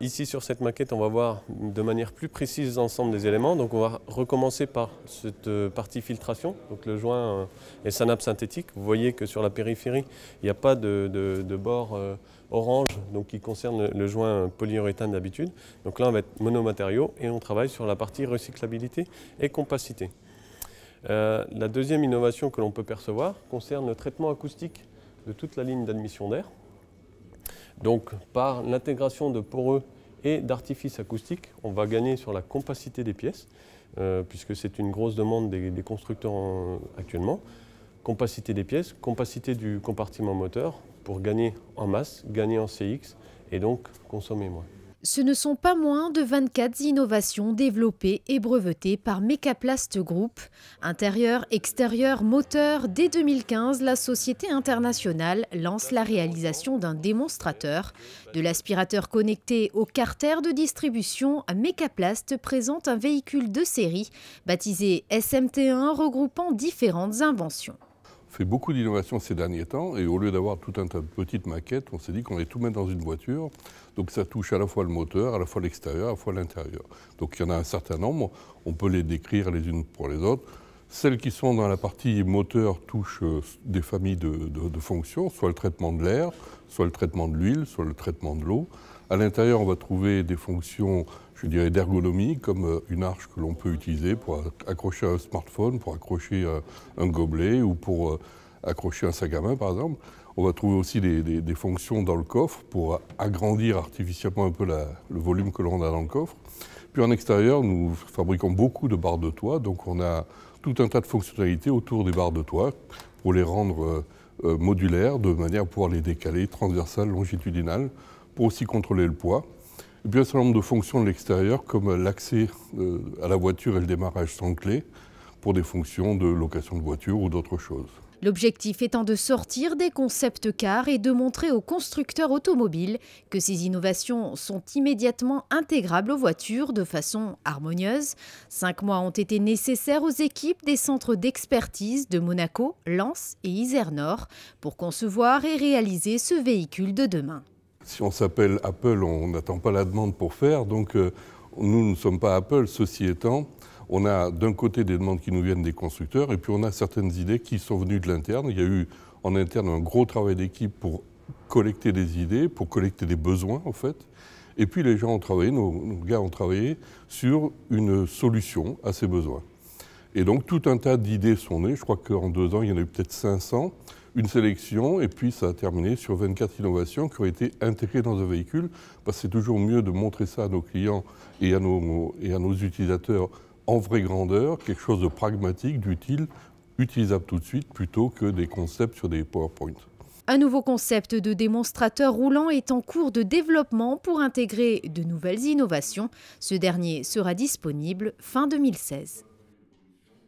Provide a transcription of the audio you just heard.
Ici sur cette maquette, on va voir de manière plus précise l'ensemble des éléments. Donc on va recommencer par cette euh, partie filtration. Donc le joint est euh, synapse synthétique. Vous voyez que sur la périphérie, il n'y a pas de, bord euh, orange donc qui concerne le, joint polyuréthane d'habitude. Donc là, on va être monomatériaux et on travaille sur la partie recyclabilité et compacité. la deuxième innovation que l'on peut percevoir concerne le traitement acoustique de toute la ligne d'admission d'air. Donc par l'intégration de poreux et d'artifices acoustiques, on va gagner sur la compacité des pièces, euh, puisque c'est une grosse demande des, constructeurs actuellement. Compacité des pièces, compacité du compartiment moteur pour gagner en masse, gagner en CX et donc consommer moins. Ce ne sont pas moins de 24 innovations développées et brevetées par Mecaplast Group. Intérieur, extérieur, moteur, dès 2015, la société internationale lance la réalisation d'un démonstrateur. De l'aspirateur connecté au carter de distribution, Mecaplast présente un véhicule de série baptisé SMT1 regroupant différentes inventions fait beaucoup d'innovations ces derniers temps, et au lieu d'avoir tout un tas de petites maquettes, on s'est dit qu'on allait tout mettre dans une voiture. Donc ça touche à la fois le moteur, à la fois l'extérieur, à la fois l'intérieur. Donc il y en a un certain nombre, on peut les décrire les unes pour les autres. Celles qui sont dans la partie moteur touchent euh, des familles de, fonctions, soit le traitement de l'air, soit le traitement de l'huile, soit le traitement de l'eau. À l'intérieur, on va trouver des fonctions, je dirais, d'ergonomie, comme euh, une arche que l'on peut utiliser pour accrocher un smartphone, pour accrocher euh, un gobelet ou pour accrocher un sac à main, par exemple. On va trouver aussi des, fonctions dans le coffre pour agrandir artificiellement un peu le volume que l'on a dans le coffre. Puis en extérieur, nous fabriquons beaucoup de barres de toit, donc on a tout un tas de fonctionnalités autour des barres de toit pour les rendre euh, euh, modulaires de manière à pouvoir les décaler, transversales, longitudinales, pour aussi contrôler le poids. Et puis un certain nombre de fonctions de l'extérieur, comme l'accès euh, à la voiture et le démarrage sans clé, pour des fonctions de location de voiture ou d'autres choses. L'objectif étant de sortir des concepts cars et de montrer aux constructeurs automobiles que ces innovations sont immédiatement intégrables aux voitures de façon harmonieuse. Cinq mois ont été nécessaires aux équipes des centres d'expertise de Monaco, Lens et Isère-Nord pour concevoir et réaliser ce véhicule de demain. Si on s'appelle Apple, on n'attend pas la demande pour faire, donc euh, nous ne sommes pas Apple, ceci étant on a d'un côté des demandes qui nous viennent des constructeurs, et puis on a certaines idées qui sont venues de l'interne. Il y a eu en interne un gros travail d'équipe pour collecter des idées, pour collecter des besoins en fait. Et puis les gens ont travaillé, nos, gars ont travaillé sur une solution à ces besoins. Et donc tout un tas d'idées sont nées. Je crois qu'en deux ans, il y en a eu peut-être 500 une sélection et puis ça a terminé sur 24 innovations qui ont été intégrées dans un véhicule. Parce que c'est toujours mieux de montrer ça à nos clients et à nos, et à nos utilisateurs en vraie grandeur, quelque chose de pragmatique, d'utile, utilisable tout de suite, plutôt que des concepts sur des PowerPoint. Un nouveau concept de démonstrateur roulant est en cours de développement pour intégrer de nouvelles innovations. Ce dernier sera disponible fin 2016.